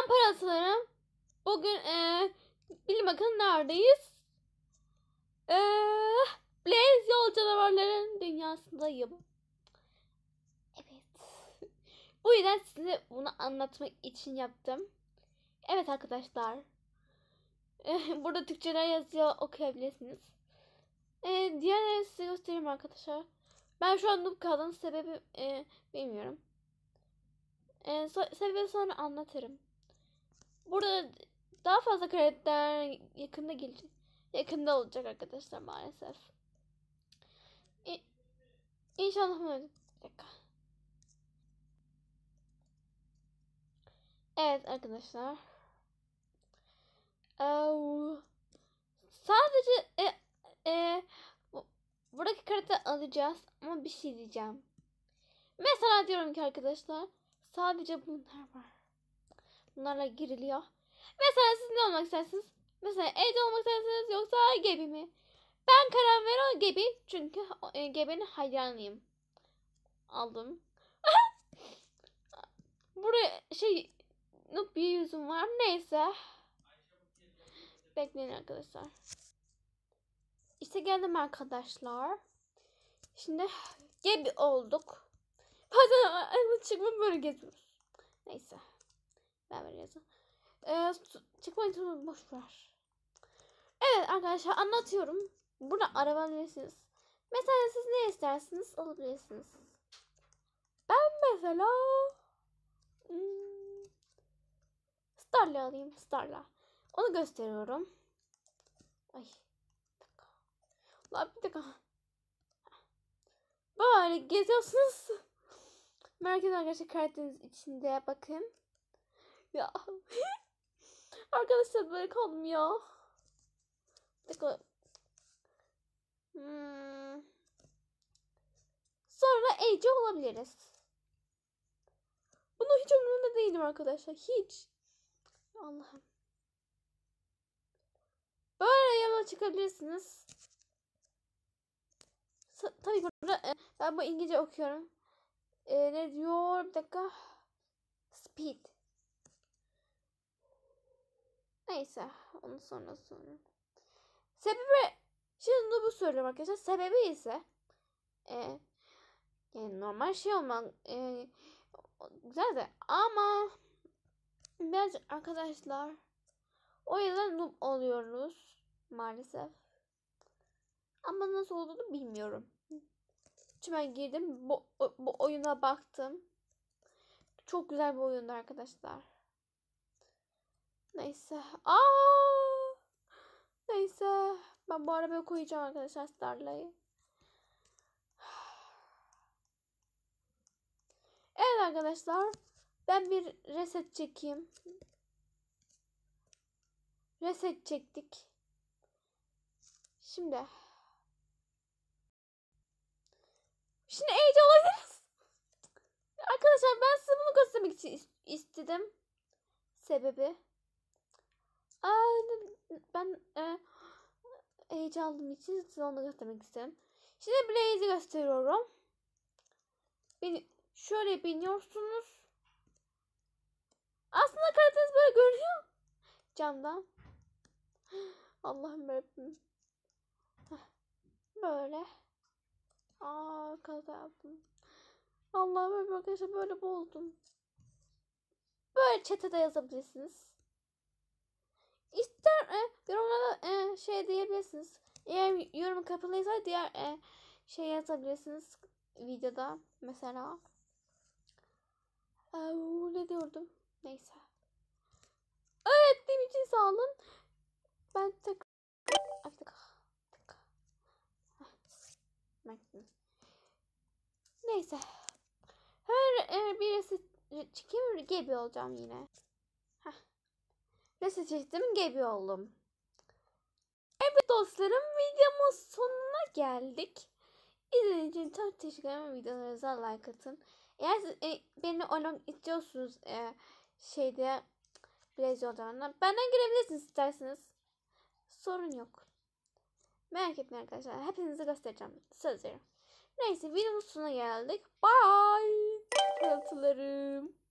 Ben paraslarım. Bugün e, bilin bakın neredeyiz? E, Blaze yol canavarların dünyasındayım. Evet. Bu yüzden size bunu anlatmak için yaptım. Evet arkadaşlar. E, burada Türkçeler yazıyor okuyabilirsiniz. E, diğer size göstereyim arkadaşlar. Ben şu an noob kaldığım sebebi e, bilmiyorum. E, so sebebi sonra anlatırım. Burada daha fazla karakter yakında gelecek. Yakında olacak arkadaşlar maalesef. İ İnşallah mı? Evet arkadaşlar. Ee, sadece e, e, buradaki kartı alacağız ama bir şey diyeceğim. Mesela diyorum ki arkadaşlar sadece bunlar var. Bunlarla giriliyor. Mesela siz ne olmak istersiniz? Mesela evde olmak istersiniz yoksa Gebi mi? Ben karar veren Gebi çünkü e, Gebe'nin hayranıyım. Aldım. Buraya şey Noob bir yüzüm var. Neyse. Bekleyin arkadaşlar. İşte geldim arkadaşlar. Şimdi Gebi olduk. Bazen çıkma böyle geziyoruz. Neyse. Beraber yazın. Ee, çıkma boş ver. Evet arkadaşlar anlatıyorum. Burada araba arababilirsiniz. Mesela siz ne istersiniz alabilirsiniz. Ben mesela hmm, Star'la alayım Star'la. Onu gösteriyorum. Ay. Bir dakika. bir dakika. Böyle geziyorsunuz. Merkez arkadaşlar kartınız içinde bakın ya. Arkadaşlar böyle kaldım ya. Bir Hmm. Sonra Ece olabiliriz. Bunu hiç umurumda değilim arkadaşlar. Hiç. Allah'ım. Böyle yola çıkabilirsiniz. Sa tabii burada e, ben bu İngilizce okuyorum. E, ne diyor? Bir dakika. Speed. Neyse onun sonra Sebebi şimdi bu söylüyorum arkadaşlar. Sebebi ise e, yani normal şey olman e, güzel de ama biraz arkadaşlar o yüzden noob oluyoruz maalesef. Ama nasıl olduğunu bilmiyorum. ben girdim. Bu, bu oyuna baktım. Çok güzel bir oyundu arkadaşlar. Neyse. Aa! Neyse. Ben bu arabaya koyacağım arkadaşlar Starla'yı. Evet arkadaşlar. Ben bir reset çekeyim. Reset çektik. Şimdi. Şimdi Ece olabiliriz. Arkadaşlar ben size bunu göstermek için istedim. Sebebi. Aa, ben e, heyecanlım için size onu göstermek istedim. Şimdi Blaze'i gösteriyorum. Beni şöyle biniyorsunuz. Aslında karatanız böyle görünüyor. Camdan. Allah'ım Rabbim. Böyle. Aa kaza yaptım. Allah'ım arkadaşlar böyle boğuldum. Böyle çete de yazabilirsiniz. İster e, yorumlara e, şey diyebilirsiniz. Eğer yorum kapalıysa diğer e, şey yazabilirsiniz videoda mesela. Ee, ne diyordum? Neyse. Öğrettiğim için sağ olun. Ben tekrar... Ay, Neyse. Her e, birisi çekim gibi olacağım yine dersi çektim gibi oldum. Evet dostlarım videomun sonuna geldik. İzlediğiniz için çok teşekkür ederim. Videolarınıza like atın. Eğer siz e, benimle oynamak istiyorsunuz e, şeyde Blaze odalarına benden girebilirsiniz isterseniz. Sorun yok. Merak etmeyin arkadaşlar. Hepinizi göstereceğim. Söz Neyse videonun sonuna geldik. Bye. Kanıtlarım.